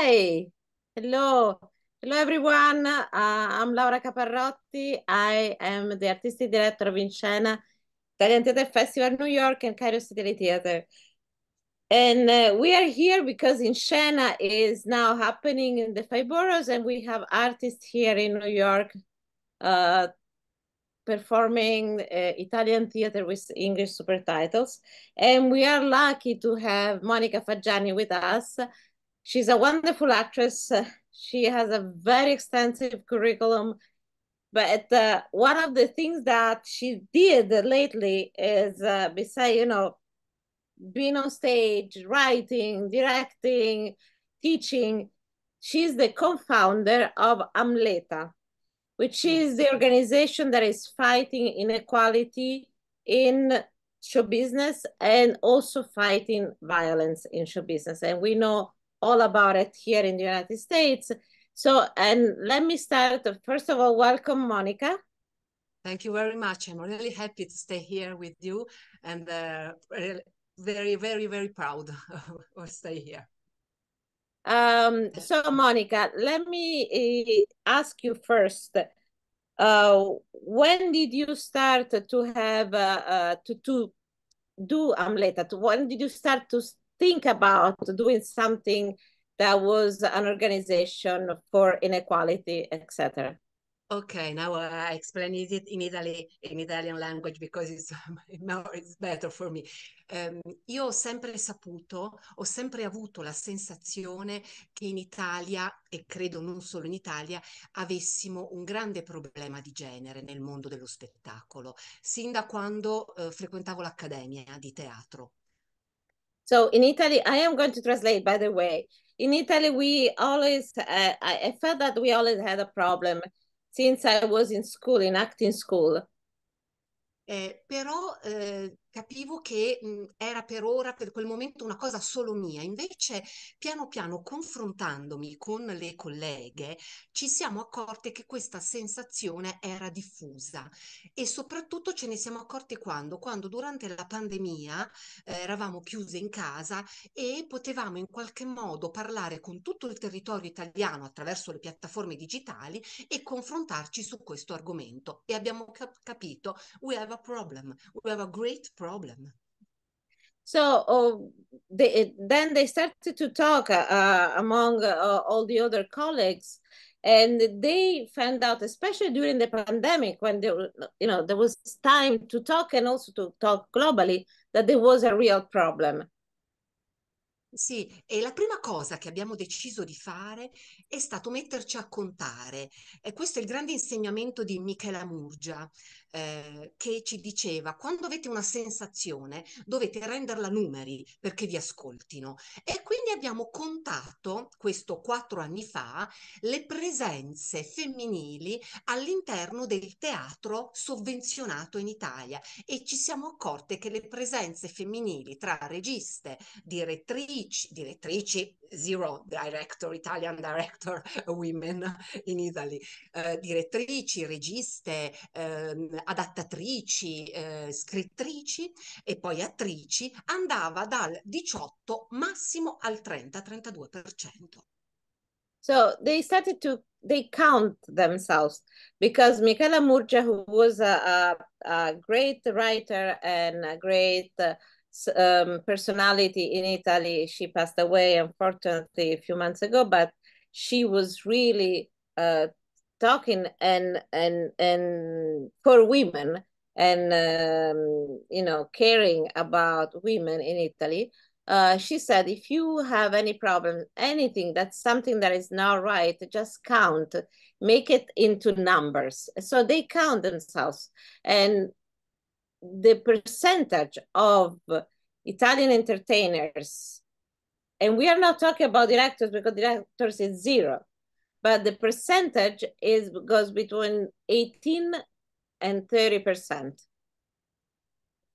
Hi. Hello. Hello, everyone. Uh, I'm Laura Caparrotti. I am the Artistic Director of Vincena Italian Theatre Festival New York and Cairo City Theatre. And uh, we are here because Inshena is now happening in the five boroughs, and we have artists here in New York uh, performing uh, Italian theater with English supertitles. And we are lucky to have Monica Faggiani with us, She's a wonderful actress. Uh, she has a very extensive curriculum. But uh, one of the things that she did lately is, uh, besides, you know, being on stage, writing, directing, teaching, she's the co-founder of Amleta, which hmm. is the organization that is fighting inequality in show business and also fighting violence in show business. And we know all about it here in the United States. So, and let me start, first of all, welcome, Monica. Thank you very much. I'm really happy to stay here with you and uh, very, very, very proud to stay here. Um, so, Monica, let me eh, ask you first. Uh, when did you start to have uh, uh, to to do Amleta? When did you start to think about doing something that was an organization for inequality, etc. Okay, now I explain it in Italy, in Italian language, because it's, it's better for me. Um, io ho sempre saputo, ho sempre avuto la sensazione che in Italia, e credo non solo in Italia, avessimo un grande problema di genere nel mondo dello spettacolo, sin da quando eh, frequentavo l'accademia di teatro. So in Italy, I am going to translate, by the way. In Italy, we always, uh, I felt that we always had a problem since I was in school, in acting school. Eh, però eh, capivo che mh, mhmm, era per ora, per quel momento, una cosa solo mia. Invece, piano piano, confrontandomi con le colleghe, ci siamo accorte che questa sensazione era diffusa e soprattutto ce ne siamo accorte quando? Quando durante la pandemia eh, eravamo chiuse in casa e potevamo in qualche modo parlare con tutto il territorio italiano attraverso le piattaforme digitali e confrontarci su questo argomento. E abbiamo cap- capito, we have a problem, we have a great problem problem. So oh, they, then they started to talk uh, among uh, all the other colleagues, and they found out, especially during the pandemic, when there, you know, there was time to talk and also to talk globally, that there was a real problem. Sì, e la prima cosa che abbiamo deciso di fare è stato metterci a contare. E questo è il grande insegnamento di Michela Murgia. Eh, che ci diceva quando avete una sensazione dovete renderla numeri perché vi ascoltino e quindi abbiamo contato, questo quattro anni fa, le presenze femminili all'interno del teatro sovvenzionato in Italia e ci siamo accorte che le presenze femminili tra registe, direttrici, direttrici Zero Director, Italian Director Women in Italy, eh, direttrici, registe, eh, adattatrici, eh, scrittrici e poi attrici, andava dal 18 massimo al 30-32%. So they started to they count themselves because Michaela Murgia, who was a, a great writer and a great uh, um, personality in Italy, she passed away unfortunately a few months ago, but she was really uh, talking and and and for women and um, you know caring about women in Italy. Uh, she said, if you have any problem, anything that's something that is not right, just count, make it into numbers. So they count themselves. And the percentage of Italian entertainers, and we are not talking about directors because directors is zero, but the percentage is goes between 18 and 30 percent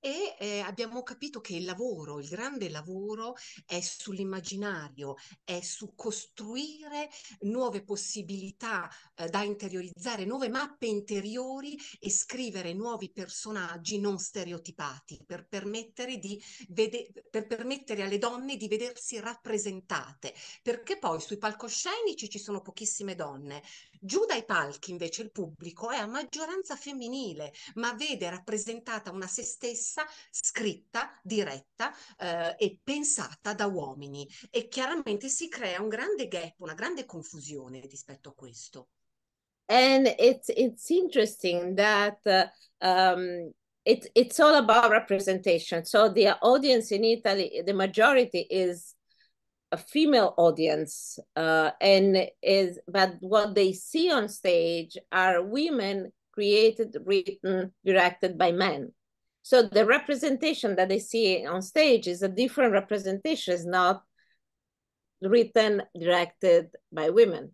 e eh, abbiamo capito che il lavoro, il grande lavoro è sull'immaginario, è su costruire nuove possibilità eh, da interiorizzare, nuove mappe interiori e scrivere nuovi personaggi non stereotipati per permettere, vede- per permettere alle donne di vedersi rappresentate, perché poi sui palcoscenici ci sono pochissime donne. Giù dai palchi invece il pubblico è a maggioranza femminile, ma vede rappresentata una se stessa complessa, scritta, diretta eh, e pensata da uomini e chiaramente si crea un grande gap, una grande confusione rispetto a questo. And it's it's interesting that uh, um, it, it's all about representation. So the audience in Italy, the majority is a female audience uh, and is but what they see on stage are women created, written, directed by men. So the representation that they see on stage is a different representation, it's not written, directed by women.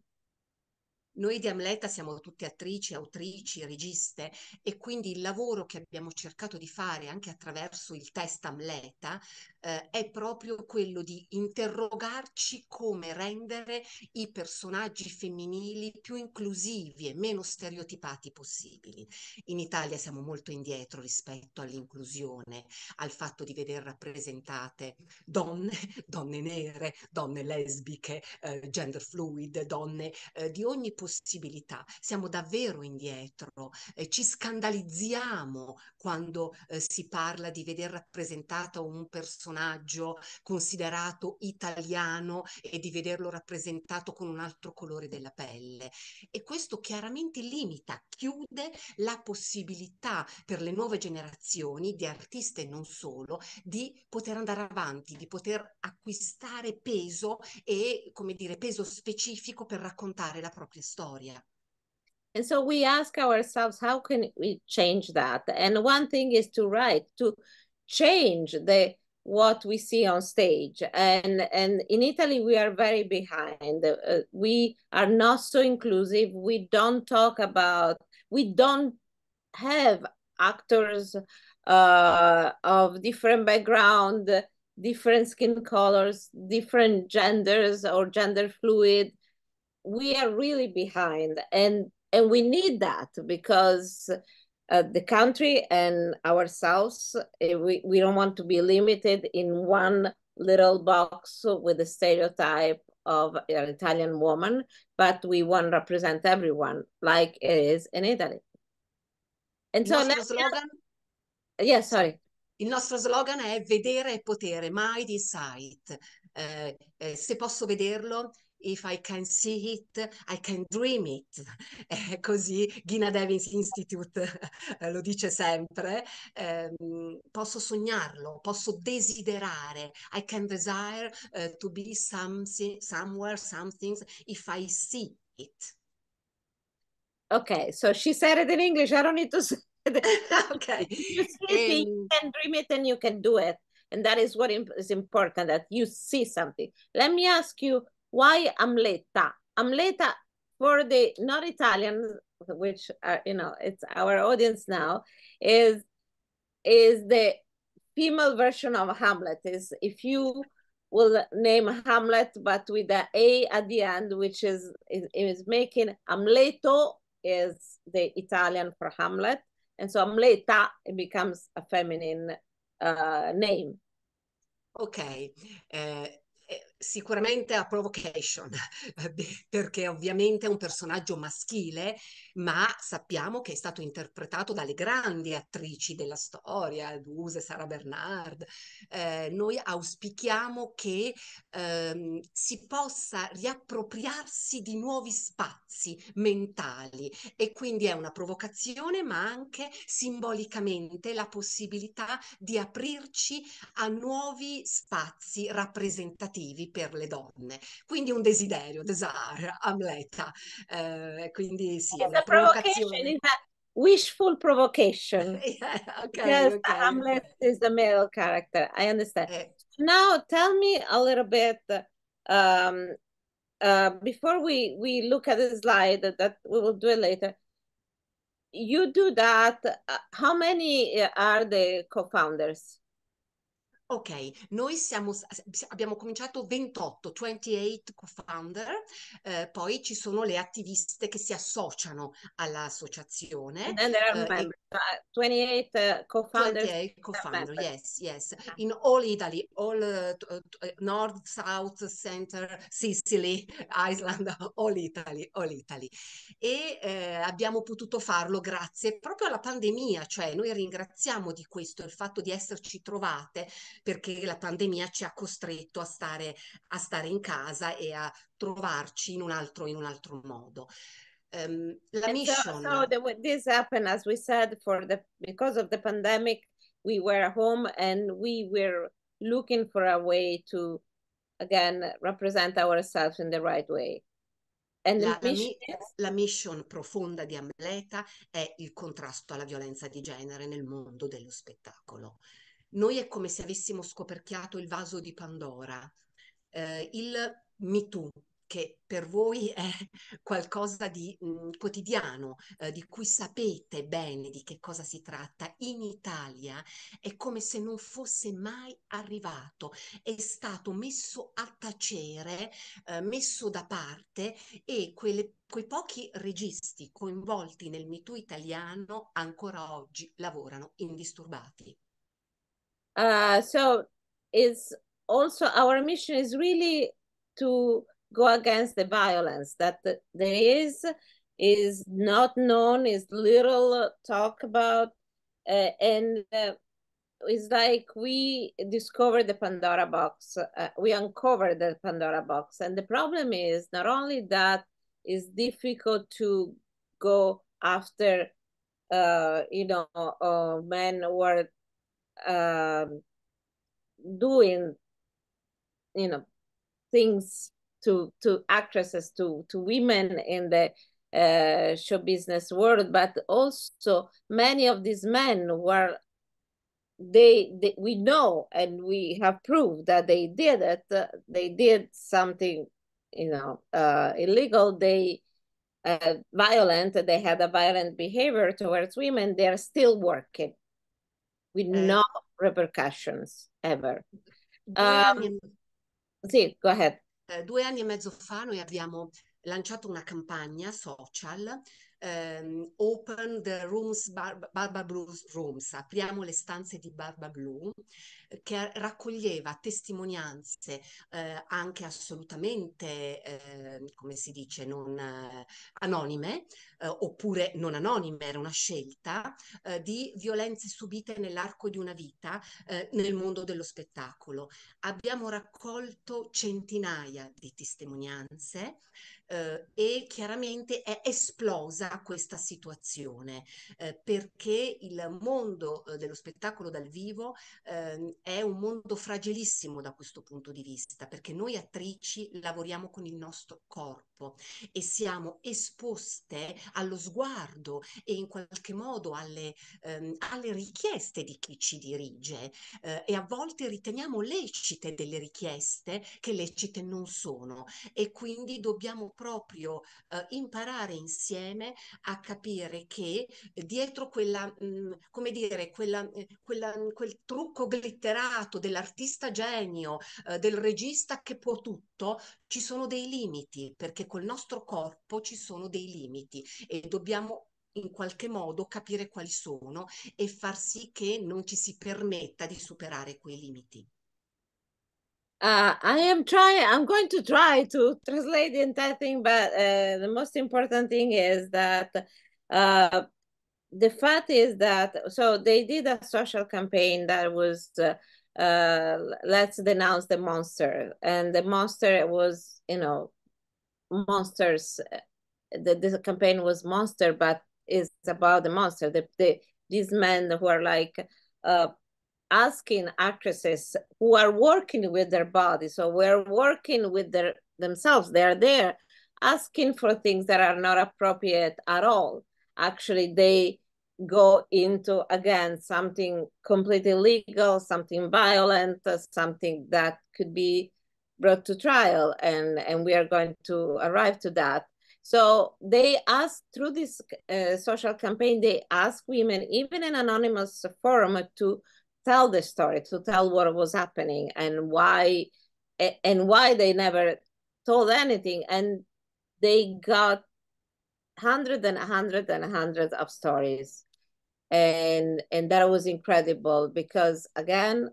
Noi di Amleta siamo tutte attrici, autrici, registe e quindi il lavoro che abbiamo cercato di fare anche attraverso il test Amleta eh, è proprio quello di interrogarci come rendere i personaggi femminili più inclusivi e meno stereotipati possibili. In Italia siamo molto indietro rispetto all'inclusione, al fatto di vedere rappresentate donne, donne nere, donne lesbiche, eh, gender fluid, donne eh, di ogni possibilità possibilità. Siamo davvero indietro, eh, ci scandalizziamo quando eh, si parla di veder rappresentato un personaggio considerato italiano e di vederlo rappresentato con un altro colore della pelle. E questo chiaramente limita, chiude la possibilità per le nuove generazioni di artiste e non solo di poter andare avanti, di poter acquistare peso e, come dire, peso specifico per raccontare la propria storia. storia. And so we ask ourselves, how can we change that? And one thing is to write, to change the what we see on stage and and in italy we are very behind uh, we are not so inclusive we don't talk about we don't have actors uh, of different background different skin colors different genders or gender fluid we are really behind and and we need that because uh, the country and ourselves eh, we, we don't want to be limited in one little box with a stereotype of an italian woman but we want to represent everyone like it is in italy and so now, slogan yeah sorry Il nostro slogan è vedere e potere, mai di sight. Eh, eh, se posso vederlo, if I can see it, I can dream it. Eh, così Gina Devins Institute eh, lo dice sempre, ehm, posso sognarlo, posso desiderare, I can desire uh, to be something, somewhere, something, if I see it. Okay, so she said it in English, I don't need to say it. okay. You see it, um, you ehm. can dream it and you can do it. And that is what is important, that you see something. Let me ask you, why Amletta? Amletta for the not Italians, which are, you know, it's our audience now, is is the female version of Hamlet. Is if you will name Hamlet, but with the A at the end, which is is, is making Amleto is the Italian for Hamlet, and so Amleta becomes a feminine uh, name. Okay, uh, sicuramente a provocation, eh, perché ovviamente è un personaggio maschile ma sappiamo che è stato interpretato dalle grandi attrici della storia, Duse, Sara Bernard. Eh, noi auspichiamo che ehm, si possa riappropriarsi di nuovi spazi mentali e quindi è una provocazione, ma anche simbolicamente la possibilità di aprirci a nuovi spazi rappresentativi per le donne. Quindi un desiderio, desire, amleta. Eh, quindi sì, è una provocation is a wishful provocation. yeah, okay, Because okay. Hamlet is the male character. I understand. Okay. Now tell me a little bit um, uh, before we we look at the slide that we will do it later. You do that. Uh, how many uh, are the co-founders? Ok, noi siamo, abbiamo cominciato 28, 28 co-founder, eh, poi ci sono le attiviste che si associano all'associazione. And there are members, 28 co-founder. 28 co-founder, yes, yes. Ah. In all Italy, all uh, North, South, Center, Sicily, Iceland, all Italy, all Italy. E eh, abbiamo potuto farlo grazie proprio alla pandemia, cioè noi ringraziamo di questo il fatto di esserci trovate perché la pandemia ci ha costretto a stare, a stare in casa e a trovarci in un altro, in un altro modo. Um, la and mission. So, so the, this happened, as we said, for the because of the pandemic, we were home and we were looking for a way to again represent ourselves in the right way. And la, mission... la mission profonda di Amleta è il contrasto alla violenza di genere nel mondo dello spettacolo noi è come se avessimo scoperchiato il vaso di Pandora. Eh, il Me Too, che per voi è qualcosa di mh, mm, quotidiano, eh, di cui sapete bene di che cosa si tratta, in Italia è come se non fosse mai arrivato, è stato messo a tacere, eh, messo da parte e quelle, quei pochi registi coinvolti nel MeToo italiano ancora oggi lavorano indisturbati. Uh, so is also our mission is really to go against the violence that there is is not known is little talk about uh, and uh, it's like we discovered the pandora box uh, we uncovered the pandora box and the problem is not only that it's difficult to go after uh, you know uh, men who are um, doing you know things to to actresses to to women in the uh, show business world but also many of these men were they, they we know and we have proved that they did it uh, they did something you know uh, illegal they uh, violent they had a violent behavior towards women they're still working with eh. no repercussions ever. Um, Sì, go ahead. Eh, due anni e mezzo fa noi abbiamo lanciato una campagna social um, Open the Rooms, Bar- Barba Blues Rooms, apriamo le stanze di Barba Blue, che raccoglieva testimonianze eh, anche assolutamente, eh, come si dice, non eh, anonime, eh, oppure non anonime, era una scelta, eh, di violenze subite nell'arco di una vita eh, nel mondo dello spettacolo. Abbiamo raccolto centinaia di testimonianze e chiaramente è esplosa questa situazione, eh, perché il mondo eh, dello spettacolo dal vivo eh, è un mondo fragilissimo da questo punto di vista, perché noi attrici lavoriamo con il nostro corpo corpo e siamo esposte allo sguardo e in qualche modo alle, ehm, alle richieste di chi ci dirige eh, e a volte riteniamo lecite delle richieste che lecite non sono e quindi dobbiamo proprio eh, imparare insieme a capire che dietro quella, mh, mm, come dire, quella, eh, quella, quel trucco glitterato dell'artista genio, eh, del regista che può tutto, ci sono dei limiti perché col nostro corpo ci sono dei limiti e dobbiamo in qualche modo capire quali sono e far sì che non ci si permetta di superare quei limiti. Uh, I am trying, I'm going to try to translate the entire thing, but uh, the most important thing is that uh, the fact is that, so they did a social campaign that was uh, let's denounce the monster, and the monster was, you know, monsters. The, the campaign was monster, but it's about the monster. The, the these men who are like uh, asking actresses who are working with their bodies, so we're working with their themselves. They are there asking for things that are not appropriate at all. Actually, they go into again something completely legal, something violent, something that could be brought to trial, and, and we are going to arrive to that. So they asked through this uh, social campaign, they asked women, even in anonymous forum, to tell the story, to tell what was happening and why, and why they never told anything. And they got hundreds and hundreds and hundreds of stories, and and that was incredible because again,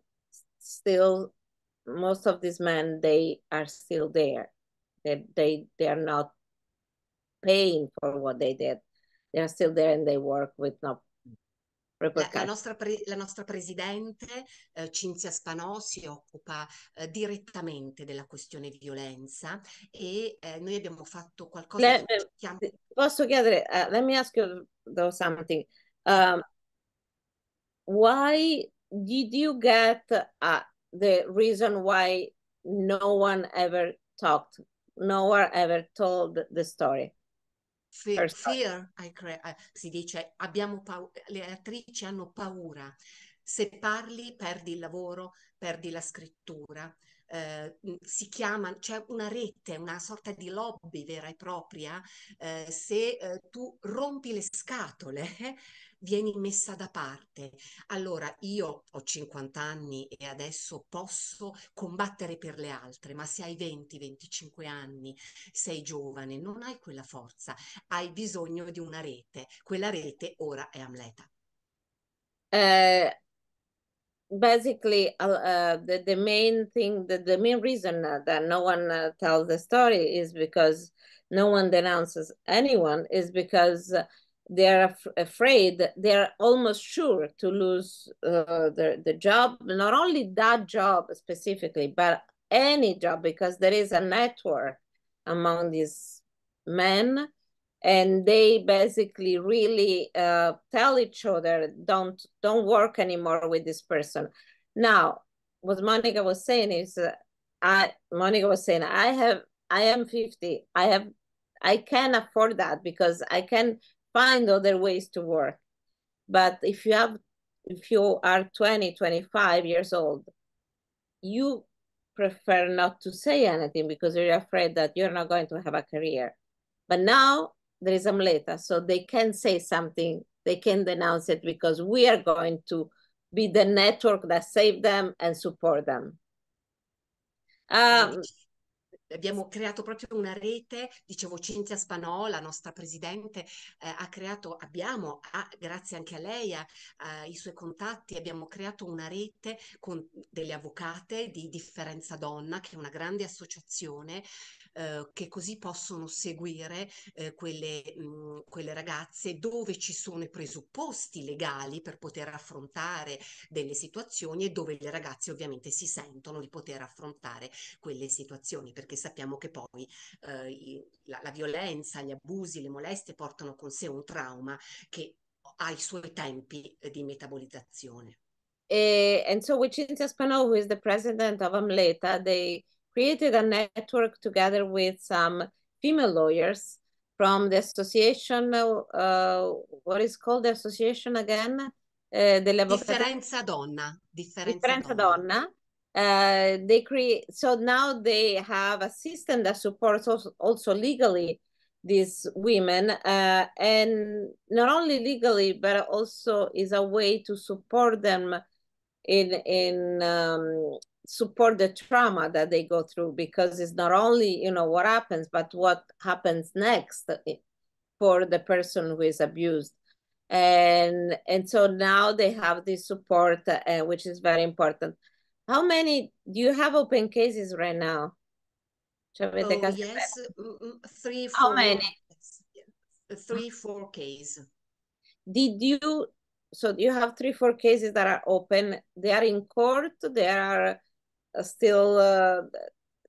still most of these men they are still there they they, they are not paying for what they did they are still there and they work with no la, la, nostra pre, la, nostra, presidente eh, Cinzia Spanò si occupa eh, direttamente della questione violenza e eh, noi abbiamo fatto qualcosa let, che chiamo... Posso chiedere, uh, let me ask you though something. Um, why did you get a, the reason why no one ever talked, no one ever told the story. Fear, fear I cre- eh, si dice, abbiamo pa- le attrici hanno paura. Se parli perdi il lavoro, perdi la scrittura. Eh, mm, si chiama, c'è una rete, una sorta di lobby vera e propria, eh, se eh, tu rompi le scatole vieni messa da parte. Allora io ho 50 anni e adesso posso combattere per le altre, ma se hai 20, 25 anni, sei giovane, non hai quella forza, hai bisogno di una rete. Quella rete ora è Amleta. Uh, basically uh, uh, the, the, main thing the, the main reason that no one uh, tells the story is because no one denounces anyone is because they are af afraid they are almost sure to lose uh, the, the job not only that job specifically but any job because there is a network among these men and they basically really uh, tell each other don't don't work anymore with this person now what monica was saying is uh, i monica was saying i have i am 50 i have i can afford that because i can find other ways to work. But if you have, if you are 20, 25 years old, you prefer not to say anything because you're afraid that you're not going to have a career. But now there is Amleta, so they can say something, they can denounce it because we are going to be the network that save them and support them. Um, abbiamo creato proprio una rete, dicevo Cinzia Spanola, nostra presidente, eh, ha creato, abbiamo, ha, grazie anche a lei, ai suoi contatti, abbiamo creato una rete con delle avvocate di Differenza Donna, che è una grande associazione Uhm, che così possono seguire eh, quelle, mh, mhmm, quelle ragazze dove ci sono i presupposti legali per poter affrontare delle situazioni e dove le ragazze ovviamente si sentono di poter affrontare quelle situazioni, perché sappiamo che poi eh, la, la violenza, gli abusi, le molestie portano con sé un trauma che ha i suoi tempi di metabolizzazione. E, and so Wicintia Spano, who is the president of Amleta, they created a network together with some female lawyers from the association, uh, what is called the association again? Uh, Differenza Donna. Differenza, Differenza Donna. Uh, they create, so now they have a system that supports also, also legally these women uh, and not only legally, but also is a way to support them in, in um, support the trauma that they go through because it's not only you know what happens but what happens next uh, for the person who is abused and and so now they have this support uh, uh which is very important how many do you have open cases right now oh, mm, mm, yes three four how many three four cases did you so you have three four cases that are open they are in court they are Uh, still uh,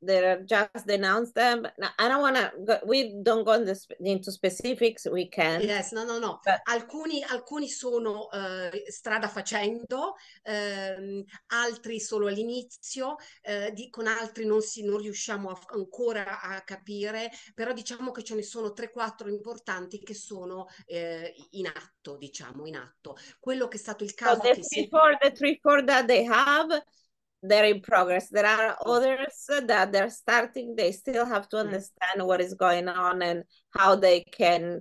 that are just denounced them. Now, I don't want to. We don't go into, into specifics. We can. Yes, no, no, no. But... Alcuni, alcuni sono uh, strada facendo, um, altri solo all'inizio. Uh, di, con altri non, si, non riusciamo a, ancora a capire. Però diciamo che ce ne sono 3-4 importanti che sono uh, in atto. Diciamo in atto. Quello che è stato il caso. So the che three, si... the three four that they have. they're in progress. There are others that they're starting. They still have to understand what is going on and how they can,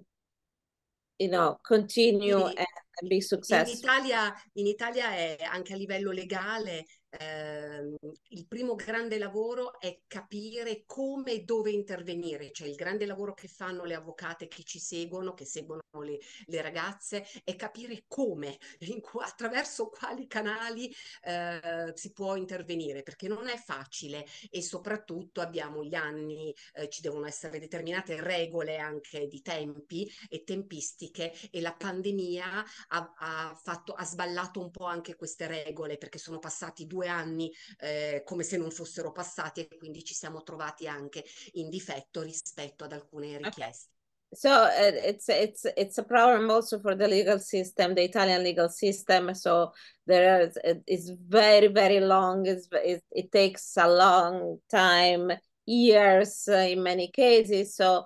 you know, continue and be successful. In Italia, in Italia è anche a livello legale eh, il primo grande lavoro è capire come e dove intervenire, cioè il grande lavoro che fanno le avvocate che ci seguono, che seguono le, le ragazze, è capire come, in, attraverso quali canali eh, si può intervenire, perché non è facile e soprattutto abbiamo gli anni, eh, ci devono essere determinate regole anche di tempi e tempistiche e la pandemia ha, ha, fatto, ha sballato un po' anche queste regole perché sono passati due due anni eh, come se non fossero passati e quindi ci siamo trovati anche in difetto rispetto ad alcune richieste. Okay. So uh, it's it's it's a problem also for the legal system, the Italian legal system. So there is it's very very long. It's, it, it takes a long time, years uh, in many cases. So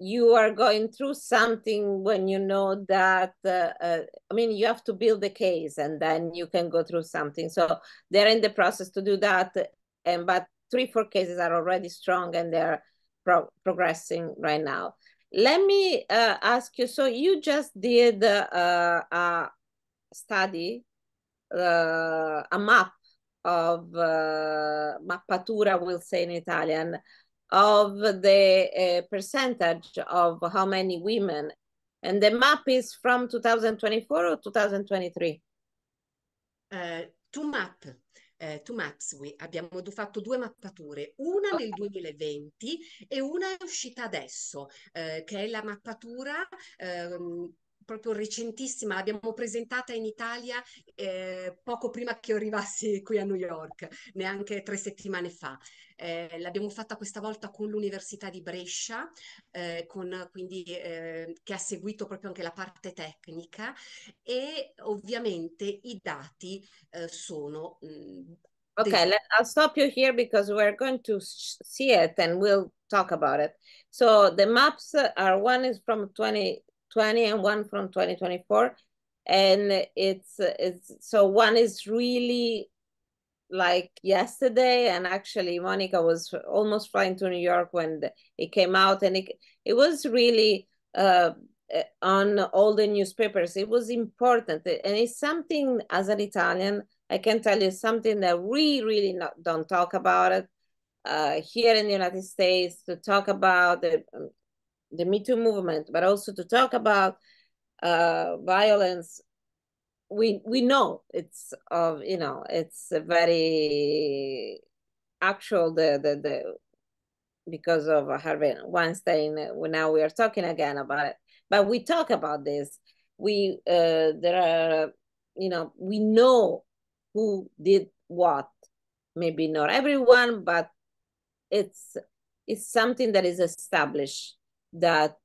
you are going through something when you know that uh, uh, i mean you have to build a case and then you can go through something so they're in the process to do that and but three four cases are already strong and they're pro- progressing right now let me uh, ask you so you just did uh, a study uh, a map of uh, mappatura we'll say in italian of the eh, percentage of how many women. And the map is from 2024 or 2023? Eh, two map. Eh, two maps, we abbiamo fatto due mappature, una nel 2020 e una è uscita adesso, eh, che è la mappatura ehm, proprio recentissima, l'abbiamo presentata in Italia eh, poco prima che io arrivassi qui a New York, neanche tre settimane fa. Eh, l'abbiamo fatta questa volta con l'Università di Brescia, eh, con, quindi, eh, che ha seguito proprio anche la parte tecnica e ovviamente i dati eh, sono... Mh, Okay, let, I'll stop you here because we're going to see it and we'll talk about it. So the maps are one is from 2020 and one from 2024. And it's, it's so one is really like yesterday and actually monica was almost flying to new york when it came out and it, it was really uh, eh, on all the newspapers it was important eh, and it's something as an italian i can tell you something that we really not, don't talk about it uh, here in the united states to talk about the, um, the me too movement but also to talk about uh, violence we we know it's of um, you know it's a very actual the the the because of Harvey Weinstein. Uh, now we are talking again about it, but we talk about this. We uh, there are you know we know who did what. Maybe not everyone, but it's it's something that is established that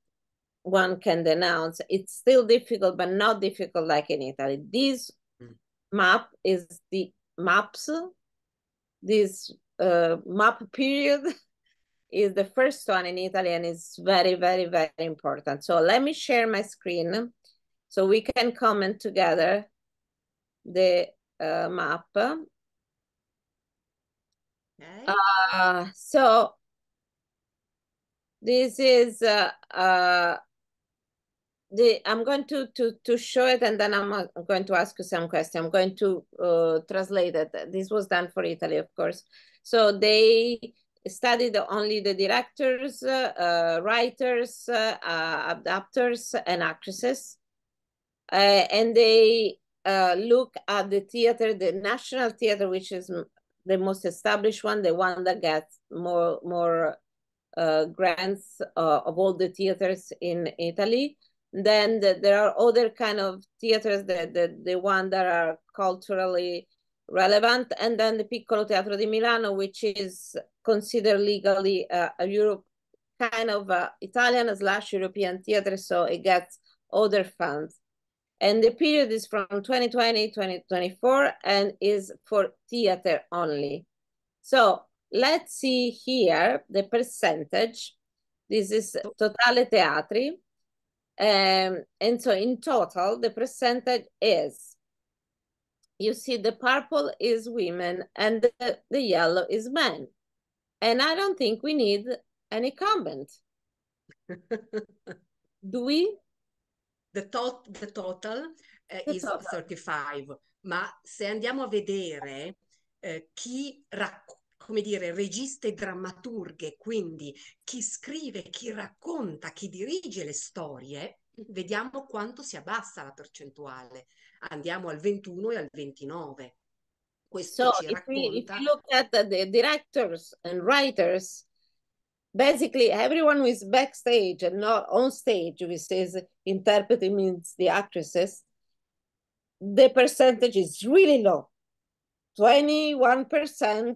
one can denounce. It's still difficult, but not difficult like in Italy. This mm. map is the maps. This uh, map period is the first one in Italy and it's very, very, very important. So let me share my screen so we can comment together the uh, map. Okay. Uh, so this is uh, uh, the I'm going to to to show it, and then I'm uh, going to ask you some questions. I'm going to uh, translate it. This was done for Italy, of course. So they studied only the directors, uh, uh writers, uh, uh, adapters, and actresses, and they look at the theater, the national theater, which is the most established one, the one that gets more more uh, grants uh, of all the theaters in Italy then the, there are other kind of theaters that the, the one that are culturally relevant and then the piccolo teatro di milano which is considered legally uh, a europe kind of uh, italian slash european theater so it gets other funds and the period is from 2020 2024 and is for theater only so let's see here the percentage this is totale teatri um, and so in total, the percentage is, you see the purple is women and the, the yellow is men. And I don't think we need any comment. Do we? The, tot the total eh, the is total. 35, ma se andiamo a vedere eh, chi racconta come dire, registe drammaturghe, quindi chi scrive, chi racconta, chi dirige le storie, vediamo quanto si abbassa la percentuale. Andiamo al 21 e al 29. Questo so, ci racconta... if we look at the directors and writers, basically everyone who is backstage and not on stage, which is interpreting means the actresses, the percentage is really low. 21%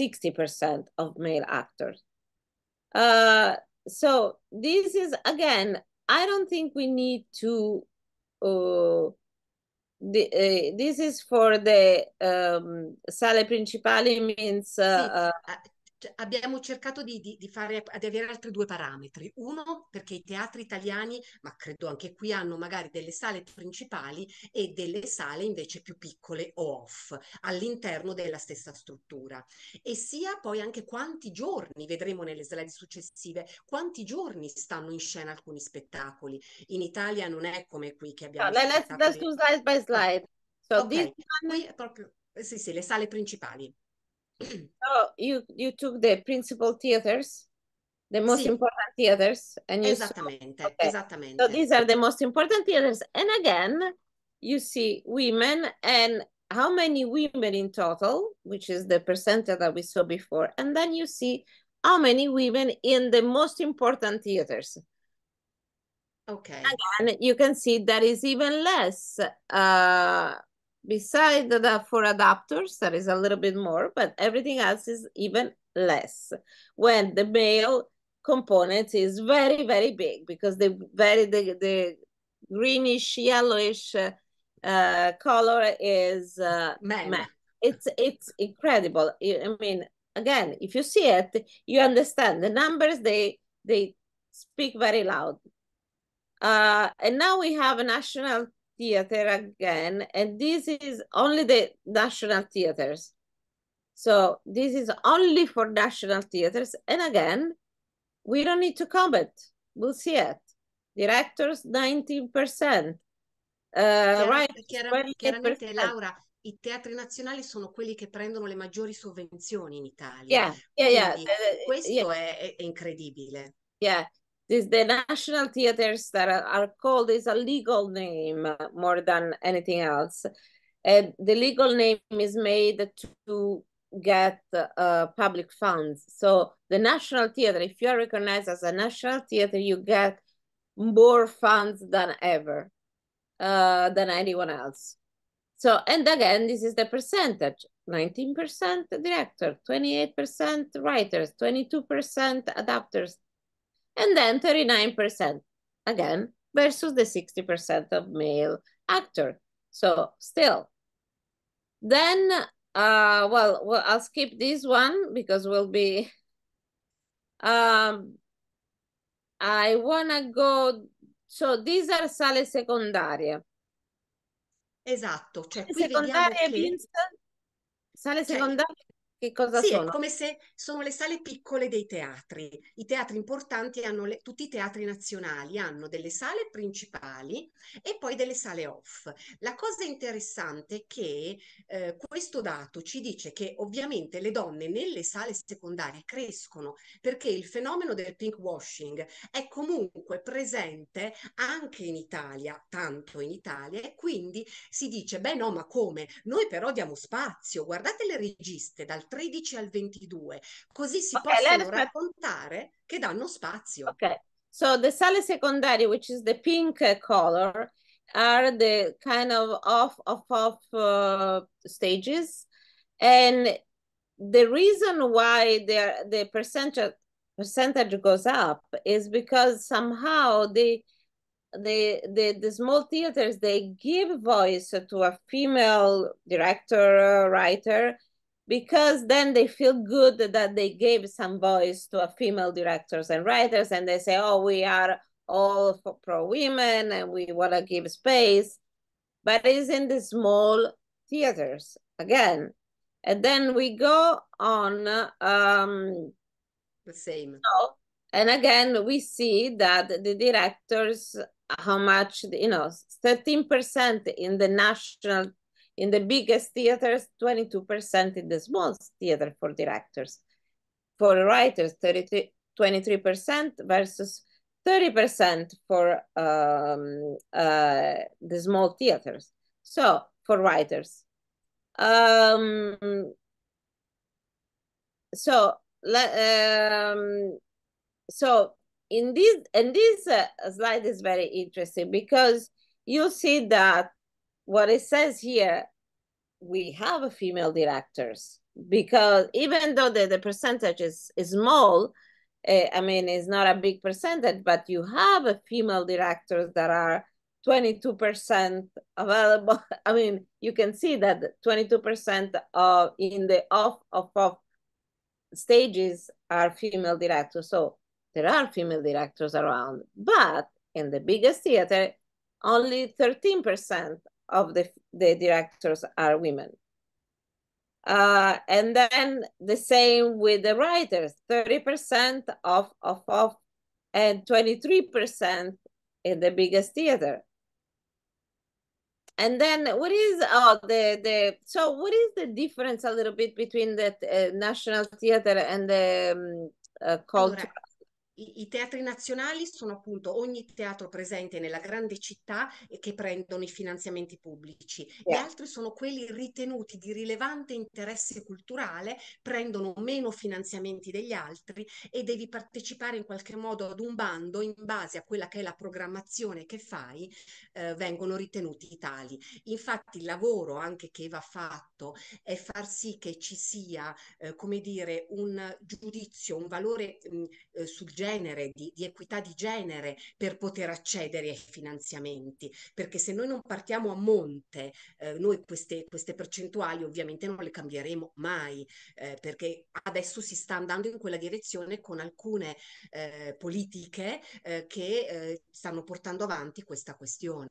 60% of male actors. Uh, so this is, again, I don't think we need to, uh, the, uh, this is for the um, sale principali means... Uh, uh Cioè, abbiamo cercato di, di, di, fare, di avere altri due parametri. Uno, perché i teatri italiani, ma credo anche qui, hanno magari delle sale principali e delle sale invece più piccole o off all'interno della stessa struttura. E sia poi anche quanti giorni, vedremo nelle slide successive, quanti giorni stanno in scena alcuni spettacoli. In Italia non è come qui che abbiamo... No, let's, let's do slide by slide. So okay. this... Poi, proprio, sì, sì, le sale principali. so you, you took the principal theaters, the most sì. important theaters. And you saw, okay. So these are the most important theaters. And again, you see women and how many women in total, which is the percentage that we saw before. And then you see how many women in the most important theaters. Okay. Again, you can see that is even less uh, beside the four adapters, that is a little bit more, but everything else is even less. When the male component is very, very big because the very the, the greenish yellowish uh, color is uh, man. It's it's incredible. I mean, again, if you see it, you understand the numbers. They they speak very loud. Uh, and now we have a national theater again, and this is only the national theaters. So this is only for national theaters. And again, we don't need to comment. We'll see it. Directors, 19%. Uh, right, chiaramente, chiaramente Laura, i teatri nazionali sono quelli che prendono le maggiori sovvenzioni in Italia. Yeah, yeah, yeah. Uh, questo yeah. È, è incredibile. Yeah. This, the national theaters that are called is a legal name uh, more than anything else. And the legal name is made to get uh, public funds. So the national theater, if you are recognized as a national theater, you get more funds than ever, uh, than anyone else. So, and again, this is the percentage. 19% director, 28% writers, 22% adapters, and then 39% again versus the 60% of male actor. So still, then, uh, well, well, I'll skip this one because we'll be, um, I wanna go, so these are sale secondarie. Esatto, cioè qui secondarie sale secondarie Che cosa sì, sono? è come se sono le sale piccole dei teatri. I teatri importanti hanno le, tutti i teatri nazionali hanno delle sale principali e poi delle sale off. La cosa interessante è che eh, questo dato ci dice che ovviamente le donne nelle sale secondarie crescono perché il fenomeno del pink washing è comunque presente anche in Italia, tanto in Italia, e quindi si dice: beh, no, ma come? Noi però diamo spazio. Guardate le registe dal dal 13 al 22, così si okay, possono raccontare che danno spazio. Okay. So the sale secondary, which is the pink color, are the kind of off off off uh, stages, and the reason why the the percentage percentage goes up is because somehow the the, the the small theaters they give voice to a female director uh, writer because then they feel good that they gave some voice to female directors and writers and they say oh we are all pro women and we want to give space but it's in the small theaters again and then we go on um, the same so, and again we see that the directors how much you know 13% in the national in the biggest theaters, 22%, in the small theater for directors. For writers, 33, 23% versus 30% for um, uh, the small theaters. So for writers. Um, so, um, so in this, and this uh, slide is very interesting because you see that what it says here, we have a female directors because even though the, the percentage is, is small, uh, I mean, it's not a big percentage, but you have a female directors that are 22% available. I mean, you can see that 22% of in the off of, off stages are female directors. So there are female directors around, but in the biggest theater, only 13% of the, the directors are women. Uh, and then the same with the writers, 30% of, of, of, and 23% in the biggest theater. And then what is oh, the, the, so what is the difference a little bit between the uh, National Theater and the um, uh, culture? I, I, teatri nazionali sono appunto ogni teatro presente nella grande città e che prendono i finanziamenti pubblici. Yeah. Gli altri sono quelli ritenuti di rilevante interesse culturale, prendono meno finanziamenti degli altri e devi partecipare in qualche modo ad un bando in base a quella che è la programmazione che fai, eh, vengono ritenuti tali. Infatti il lavoro anche che va fatto è far sì che ci sia, eh, come dire, un giudizio, un valore mh, eh, suggerente genere, di, di equità di genere per poter accedere ai finanziamenti, perché se noi non partiamo a monte, eh, noi queste, queste, percentuali ovviamente non le cambieremo mai, eh, perché adesso si sta andando in quella direzione con alcune eh, politiche eh, che eh, stanno portando avanti questa questione.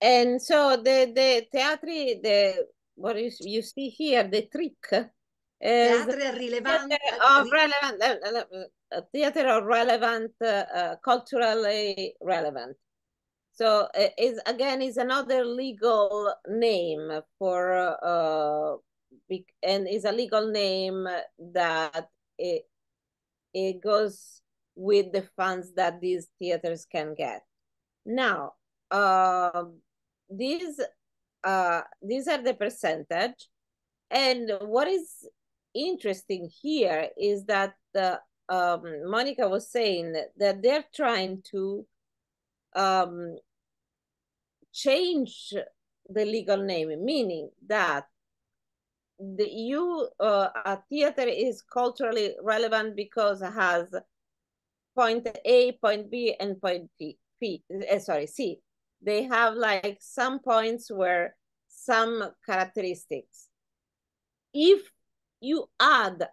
And so the, the teatri, the, what you, you see here, the trick. Teatri rilevanti. Of eh, relevant, Uh, theater are relevant, uh, uh, culturally relevant. So is again is another legal name for uh, and is a legal name that it it goes with the funds that these theaters can get. Now, uh, these uh, these are the percentage, and what is interesting here is that the um, Monica was saying that, they're trying to um, change the legal name, meaning that the, you uh, a theater is culturally relevant because it has point A, point B, and point P. P uh, sorry, C. They have like some points where some characteristics. If you add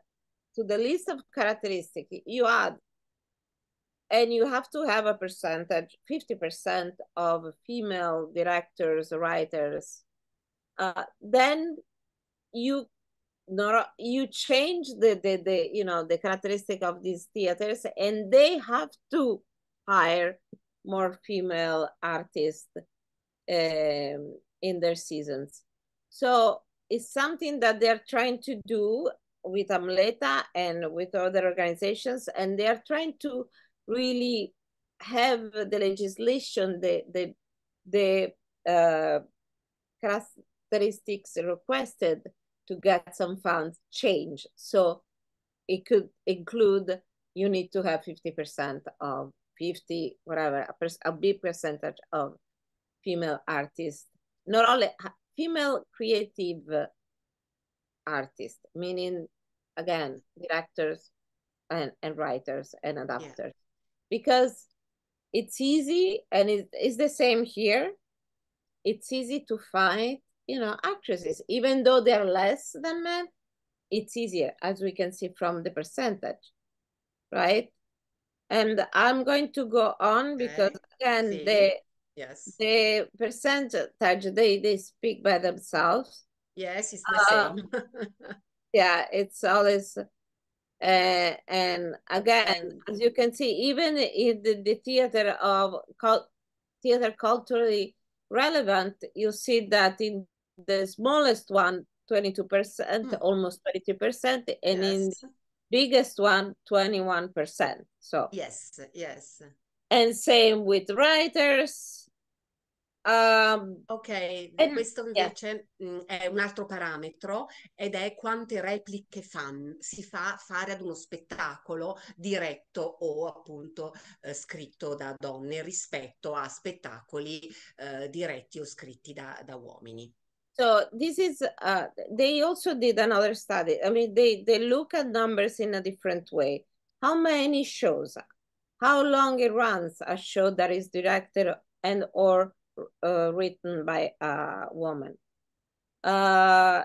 to the list of characteristics you add and you have to have a percentage 50% of female directors writers uh, then you not, you change the, the the you know the characteristic of these theaters and they have to hire more female artists um, in their seasons so it's something that they're trying to do with Amleta and with other organizations, and they are trying to really have the legislation, the the the uh, characteristics requested to get some funds change. So it could include you need to have 50% of 50, whatever, a, per, a big percentage of female artists, not only female creative uh, artists, meaning again directors and, and writers and adapters yeah. because it's easy and it's the same here it's easy to find you know actresses even though they're less than men it's easier as we can see from the percentage right and i'm going to go on because again see. the yes the percentage they they speak by themselves yes it's the uh, same yeah it's always uh, and again as you can see even in the, the theater of cult, theater culturally relevant you see that in the smallest one 22% mm. almost 23% and yes. in the biggest one 21% so yes yes and same with writers Uh, ok, questo invece yeah. Mhmm, è un altro parametro ed è quante repliche fan si fa fare ad uno spettacolo diretto o appunto eh, scritto da donne rispetto a spettacoli eh, diretti o scritti da, da uomini. So this is uh, they also did another study. I mean they, they look at numbers in a different way. How many shows? How long it runs a show that is directed and or uh, written by a woman. Uh,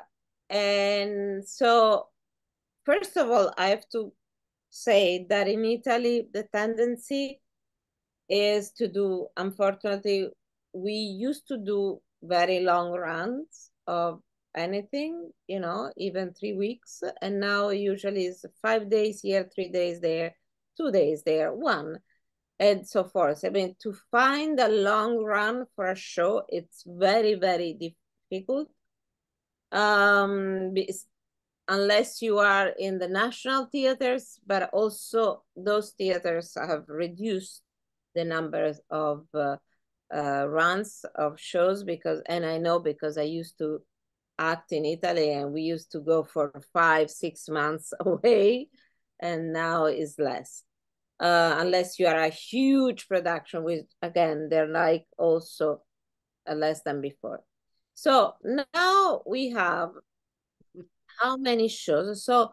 and so, first of all, I have to say that in Italy, the tendency is to do, unfortunately, we used to do very long runs of anything, you know, even three weeks. And now usually it's five days here, three days there, two days there, one and so forth. I mean, to find a long run for a show, it's very, very difficult. Um, unless you are in the national theaters, but also those theaters have reduced the numbers of uh, uh, runs of shows because, and I know because I used to act in Italy and we used to go for five, six months away, and now is less uh, unless you are a huge production, which again, they're like also less than before. So now we have how many shows? So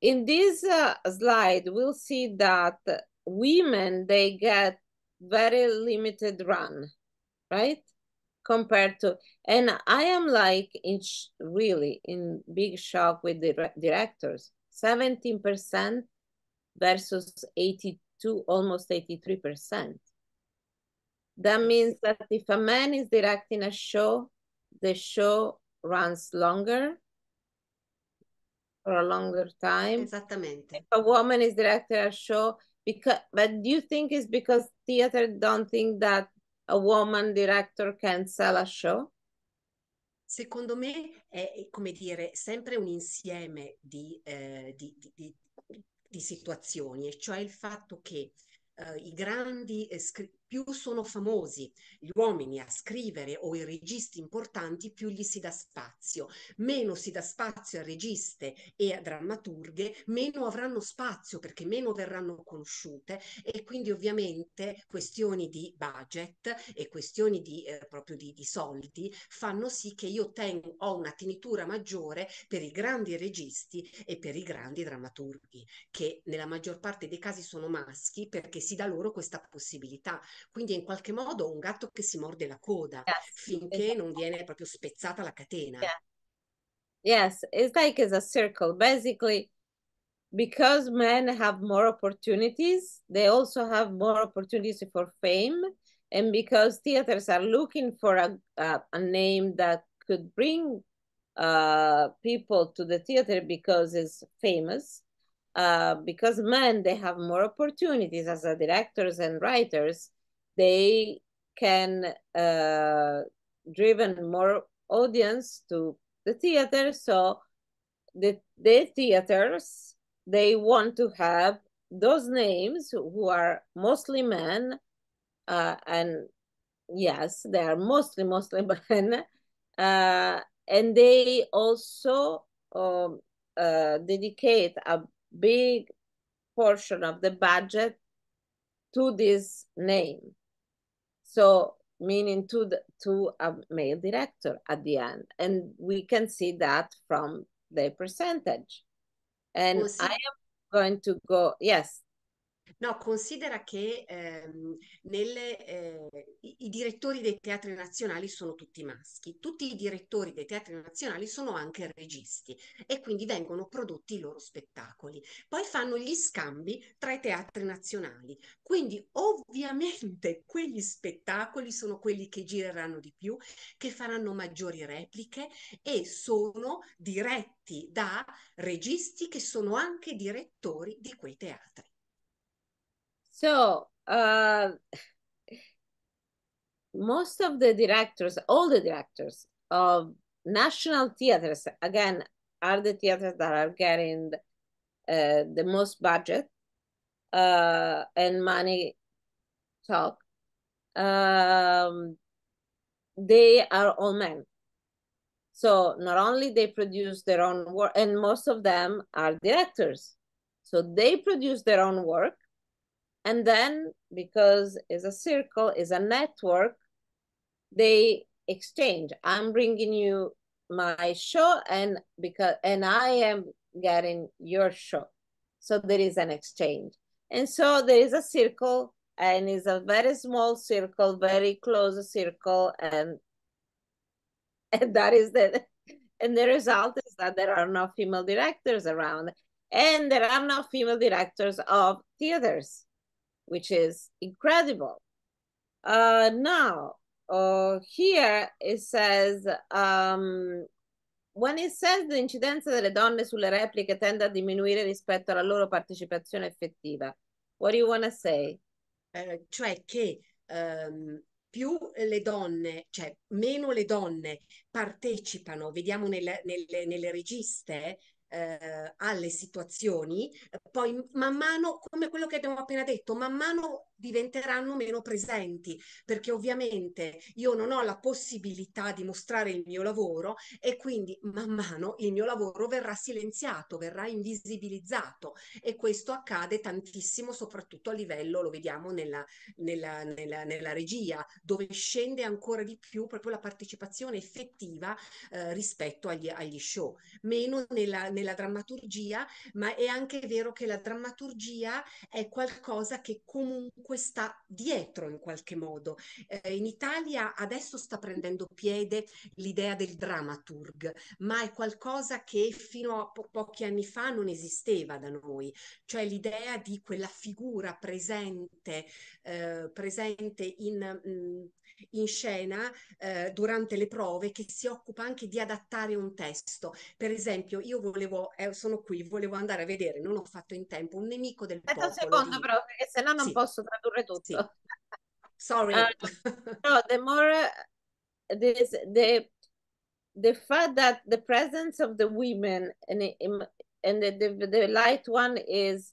in this uh, slide, we'll see that women, they get very limited run, right? Compared to, and I am like, in really in big shock with the directors, 17% versus 82, almost 83%. That means that if a man is directing a show, the show runs longer for a longer time. Exactly. If a woman is directing a show, because but do you think it's because theater don't think that a woman director can sell a show? Secondo me è, eh, come dire, sempre un insieme di, eh, di, di, di situazioni, e cioè il fatto che eh, i grandi eh, scrittori più sono famosi gli uomini a scrivere o i registi importanti, più gli si dà spazio. Meno si dà spazio a registe e a drammaturghe, meno avranno spazio perché meno verranno conosciute e quindi ovviamente questioni di budget e questioni di, eh, proprio di, di soldi fanno sì che io tengo, ho una tenitura maggiore per i grandi registi e per i grandi drammaturghi, che nella maggior parte dei casi sono maschi perché si dà loro questa possibilità quindi è in qualche modo un gatto che si morde la coda yes, finché exactly. Esatto. non viene proprio spezzata la catena. Yeah. Yes, it's like it's a circle. Basically, because men have more opportunities, they also have more opportunities for fame. And because theaters are looking for a, a, a name that could bring uh, people to the theater because it's famous, uh, because men, they have more opportunities as a directors and writers. they can uh, driven more audience to the theater. So the, the theaters, they want to have those names who are mostly men uh, and yes, they are mostly, mostly men. Uh, and they also um, uh, dedicate a big portion of the budget to this name. So meaning to the, to a male director at the end, and we can see that from the percentage. And I am going to go. Yes, No, considera che ehm, nelle, eh, i, i direttori dei teatri nazionali sono tutti maschi, tutti i direttori dei teatri nazionali sono anche registi e quindi vengono prodotti i loro spettacoli. Poi fanno gli scambi tra i teatri nazionali, quindi ovviamente quegli spettacoli sono quelli che gireranno di più, che faranno maggiori repliche e sono diretti da registi che sono anche direttori di quei teatri. So uh, most of the directors, all the directors of national theaters, again, are the theaters that are getting uh, the most budget uh, and money talk. Um, they are all men. So not only they produce their own work, and most of them are directors. So they produce their own work and then, because it's a circle, it's a network, they exchange. I'm bringing you my show and because and I am getting your show. So there is an exchange. And so there is a circle and it's a very small circle, very close circle and and that is the and the result is that there are no female directors around and there are no female directors of theaters which is incredible. Uh, now, uh, here it says, um, when it says the l'incidenza delle donne sulle repliche tende a diminuire rispetto alla loro partecipazione effettiva, what do you want to say? Uh, cioè che um, più le donne, cioè meno le donne partecipano, vediamo nel, nel, nelle registe, eh, alle situazioni, eh, poi man mano, come quello che abbiamo appena detto, man mano diventeranno meno presenti, perché ovviamente io non ho la possibilità di mostrare il mio lavoro e quindi man mano il mio lavoro verrà silenziato, verrà invisibilizzato e questo accade tantissimo soprattutto a livello, lo vediamo nella, nella, nella, nella regia, dove scende ancora di più proprio la partecipazione effettiva eh, rispetto agli, agli, show, meno nella, nella della drammaturgia, ma è anche vero che la drammaturgia è qualcosa che comunque sta dietro in qualche modo. Eh, in Italia adesso sta prendendo piede l'idea del dramaturg, ma è qualcosa che fino a po- pochi anni fa non esisteva da noi, cioè l'idea di quella figura presente, eh, presente in... Mh, mm, in scena eh, durante le prove che si occupa anche di adattare un testo. Per esempio, io volevo, eh, sono qui, volevo andare a vedere, non ho fatto in tempo, un nemico del Aspetta popolo. Aspetta un secondo di... però, perché sennò non sì. posso tradurre tutto. Sì. Sorry. Uh, no, the more this, the, the fact that the presence of the women and, and the, the, the light one is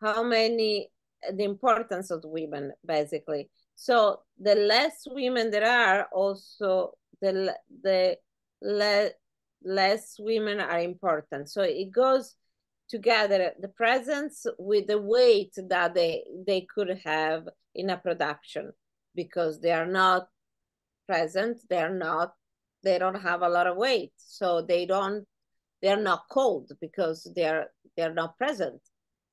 how many the importance of women basically So the less women there are, also the the le less women are important. So it goes together the presence with the weight that they they could have in a production because they are not present they are not they don't have a lot of weight so they don't they're not cold because they're they're not present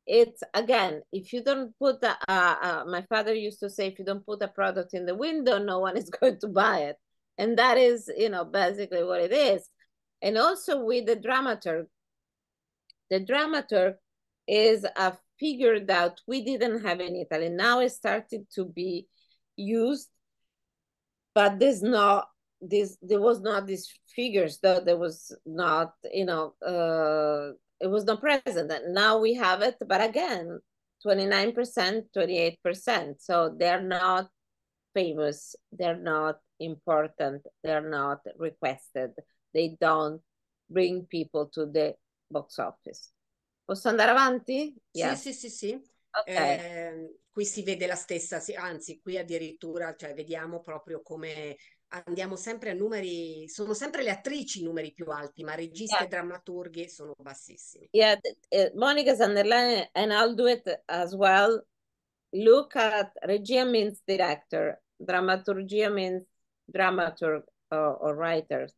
it's again if you don't put a, uh, uh, my father used to say if you don't put a product in the window no one is going to buy it and that is you know basically what it is and also with the dramaturg the dramaturg is a figure that we didn't have in italy now it started to be used but there's not this there was not these figures though there was not you know uh, it was not present and now we have it but again 29% 28% so they're not famous they're not important they're not requested they don't bring people to the box office posso andare avanti? yeah. sì sì sì, sì. Okay. Eh, qui si vede la stessa anzi qui addirittura cioè, vediamo proprio come andiamo sempre a numeri, sono sempre le attrici i numeri più alti, ma registi yeah. e certo. drammaturghi sono bassissimi. Yeah, uh, Monica Sanderlein and I'll do it as well. Look at regia means director, drammaturgia means dramaturg or, or writers.